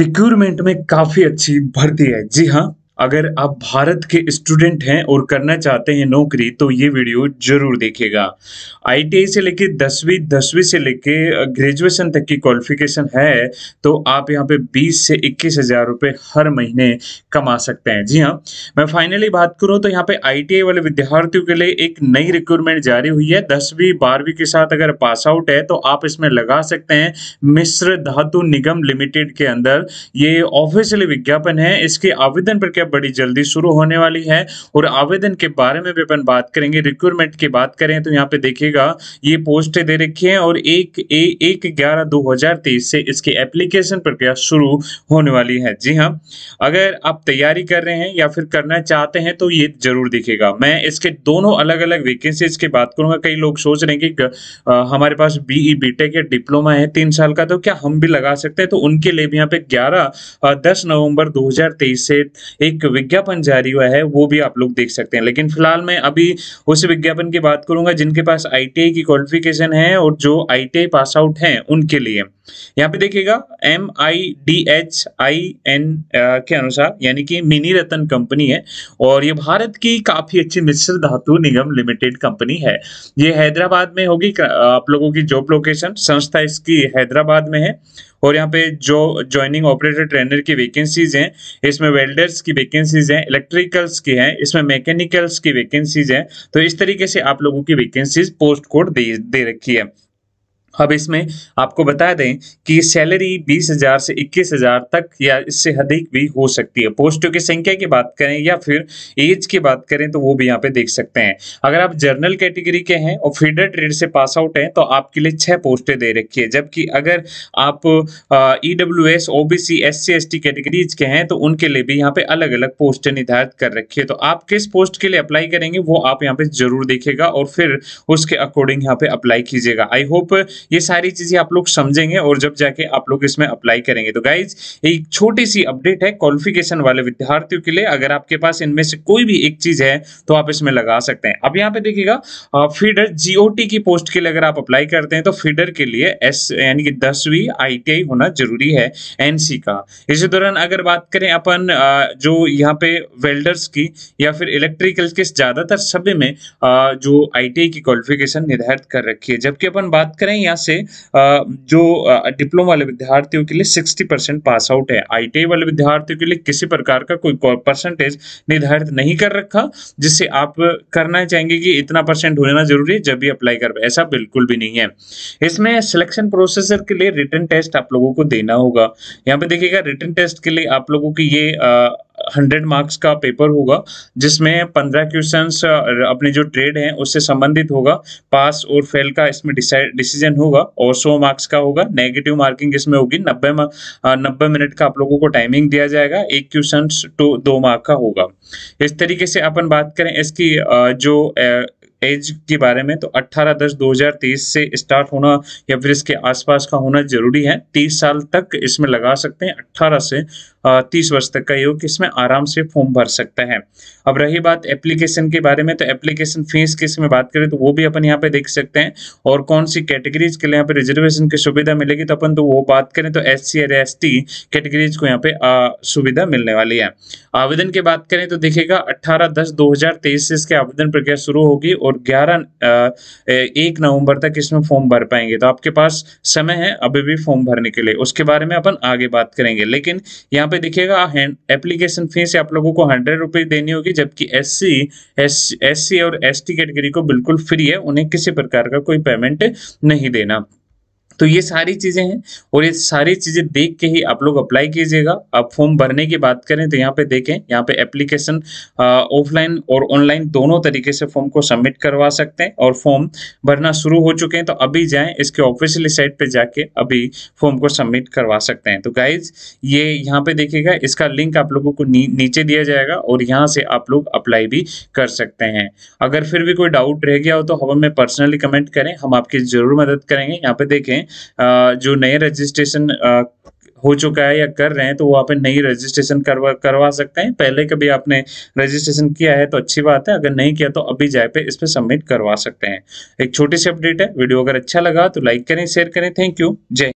recruitment में काफी अच्छी भर्ती है जी हाँ अगर आप भारत के स्टूडेंट हैं और करना चाहते हैं नौकरी तो ये वीडियो जरूर देखिएगा आईटीआई से लेके दसवीं दसवीं से लेके ग्रेजुएशन तक की क्वालिफिकेशन है तो आप यहाँ पे 20 से इक्कीस हजार रुपये हर महीने कमा सकते हैं जी हाँ मैं फाइनली बात करूँ तो यहाँ पे आईटीआई वाले विद्यार्थियों के लिए एक नई रिक्रूटमेंट जारी हुई है दसवीं बारहवीं के साथ अगर पास आउट है तो आप इसमें लगा सकते हैं मिश्र धातु निगम लिमिटेड के अंदर ये ऑफिशियली विज्ञापन है इसके आवेदन प्रक्रिया प्रक्रिया बड़ी जल्दी शुरू होने वाली है और आवेदन के बारे में भी अपन बात करेंगे रिक्रूटमेंट की बात करें तो यहाँ पे देखिएगा ये पोस्ट दे रखी है और एक ए, एक ग्यारह दो हजार तेईस से इसकी एप्लीकेशन प्रक्रिया शुरू होने वाली है जी हाँ अगर आप तैयारी कर रहे हैं या फिर करना चाहते हैं तो ये जरूर दिखेगा मैं इसके दोनों अलग अलग वैकेंसीज की बात करूंगा कई लोग सोच रहे हैं कि हमारे पास बीई बीटेक या डिप्लोमा है तीन साल का तो क्या हम भी लगा सकते हैं तो उनके लिए भी यहाँ पे ग्यारह दस नवंबर 2023 से एक एक विज्ञापन जारी हुआ है वो भी आप लोग देख सकते हैं लेकिन फिलहाल मैं अभी उस विज्ञापन की बात करूंगा जिनके पास आई की क्वालिफिकेशन है और जो आई पास आउट हैं उनके लिए यहाँ पे देखिएगा M I D H I N के अनुसार यानी कि मिनी रतन कंपनी है और ये भारत की काफी अच्छी मिश्र धातु निगम लिमिटेड कंपनी है ये हैदराबाद में होगी आप लोगों की जॉब लोकेशन संस्था इसकी हैदराबाद में है और यहाँ पे जो ज्वाइनिंग ऑपरेटर ट्रेनर की वैकेंसीज हैं इसमें वेल्डर्स की वैकेंसीज हैं इलेक्ट्रिकल्स की हैं इसमें मैकेनिकल्स की वैकेंसीज हैं तो इस तरीके से आप लोगों की वैकेंसीज पोस्ट कोड दे, दे रखी है अब इसमें आपको बता दें कि सैलरी बीस हजार से इक्कीस हजार तक या इससे अधिक भी हो सकती है पोस्टों की संख्या की बात करें या फिर एज की बात करें तो वो भी यहाँ पे देख सकते हैं अगर आप जर्नल कैटेगरी के, के हैं और फीडर ट्रेड से पास आउट हैं तो आपके लिए छह पोस्टें दे रखी है जबकि अगर आप E W S O B C S C S T categories के हैं तो उनके लिए भी यहाँ पे अलग अलग पोस्टें निर्धारित कर रखी है तो आप किस पोस्ट के लिए अप्लाई करेंगे वो आप यहाँ पे जरूर देखेगा और फिर उसके अकॉर्डिंग यहाँ पे अप्लाई कीजिएगा आई होप ये सारी चीजें आप लोग समझेंगे और जब जाके आप लोग इसमें अप्लाई करेंगे तो गाइज एक छोटी सी अपडेट है क्वालिफिकेशन वाले विद्यार्थियों के लिए अगर आपके पास इनमें से कोई भी एक चीज है तो आप इसमें लगा सकते हैं अब यहाँ पे देखिएगा फीडर जीओटी की पोस्ट के लिए अगर आप अप्लाई करते हैं तो फीडर के लिए एस यानी कि दसवीं आईटीआई होना जरूरी है एनसी का इसी दौरान अगर बात करें अपन जो यहाँ पे वेल्डर्स की या फिर इलेक्ट्रिकल के ज्यादातर सभी में जो आईटीआई की क्वालिफिकेशन निर्धारित कर रखी है जबकि अपन बात करें यहाँ से जो डिप्लोमा वाले विद्यार्थियों के लिए सिक्सटी परसेंट पास आउट है आई वाले विद्यार्थियों के लिए किसी प्रकार का कोई परसेंटेज निर्धारित नहीं कर रखा जिससे आप करना चाहेंगे कि इतना परसेंट होना जरूरी है जब भी अप्लाई कर ऐसा बिल्कुल भी नहीं है इसमें सिलेक्शन प्रोसेसर के लिए रिटर्न टेस्ट आप लोगों को देना होगा यहाँ पे देखिएगा रिटर्न टेस्ट के लिए आप लोगों की ये हंड्रेड मार्क्स का पेपर होगा जिसमें पंद्रह क्वेश्चन अपने जो ट्रेड हैं उससे संबंधित होगा पास और फेल का इसमें डिसीजन होगा और सौ मार्क्स का होगा नेगेटिव मार्किंग इसमें होगी नब्बे नब्बे मिनट का आप लोगों को टाइमिंग दिया जाएगा एक क्वेश्चन टू दो मार्क का होगा इस तरीके से अपन बात करें इसकी जो एज के बारे में तो 18 दस 2030 से स्टार्ट होना या फिर इसके आसपास का होना जरूरी है 30 साल तक इसमें लगा सकते हैं 18 से 30 वर्ष तक का योग इसमें आराम से फॉर्म भर सकते हैं अब रही बात एप्लीकेशन के बारे में तो एप्लीकेशन फीस की इसमें बात करें तो वो भी अपन यहाँ पे देख सकते हैं और कौन सी कैटेगरीज के लिए यहाँ पे रिजर्वेशन की सुविधा मिलेगी तो अपन तो वो बात करें तो S C S T categories को यहाँ पे सुविधा मिलने वाली है आवेदन की बात करें तो देखिएगा अट्ठारह दस दो से इसके आवेदन प्रक्रिया शुरू होगी और और 11 एक नवंबर तक इसमें फॉर्म भर पाएंगे तो आपके पास समय है अभी भी फॉर्म भरने के लिए उसके बारे में अपन आगे बात करेंगे लेकिन यहाँ पे देखिएगा एप्लीकेशन फीस आप लोगों को हंड्रेड रुपीज देनी होगी जबकि एस सी एस, एस और एस कैटेगरी को बिल्कुल फ्री है उन्हें किसी प्रकार का कोई पेमेंट नहीं देना तो ये सारी चीज़ें हैं और ये सारी चीज़ें देख के ही आप लोग अप्लाई कीजिएगा आप फॉर्म भरने की बात करें तो यहाँ पे देखें यहाँ पे एप्लीकेशन ऑफलाइन और ऑनलाइन दोनों तरीके से फॉर्म को सबमिट करवा सकते हैं और फॉर्म भरना शुरू हो चुके हैं तो अभी जाएं इसके ऑफिशियल साइट पे जाके अभी फॉर्म को सबमिट करवा सकते हैं तो गाइज ये यहाँ पे देखिएगा इसका लिंक आप लोगों को नी, नीचे दिया जाएगा और यहाँ से आप लोग अप्लाई भी कर सकते हैं अगर फिर भी कोई डाउट रह गया हो तो हमें पर्सनली कमेंट करें हम आपकी जरूर मदद करेंगे यहाँ पे देखें जो नए रजिस्ट्रेशन हो चुका है या कर रहे हैं तो वो आप नई रजिस्ट्रेशन करवा करवा सकते हैं पहले कभी आपने रजिस्ट्रेशन किया है तो अच्छी बात है अगर नहीं किया तो अभी जाए पे इस पर सबमिट करवा सकते हैं एक छोटी सी अपडेट है वीडियो अगर अच्छा लगा तो लाइक करें शेयर करें थैंक यू जय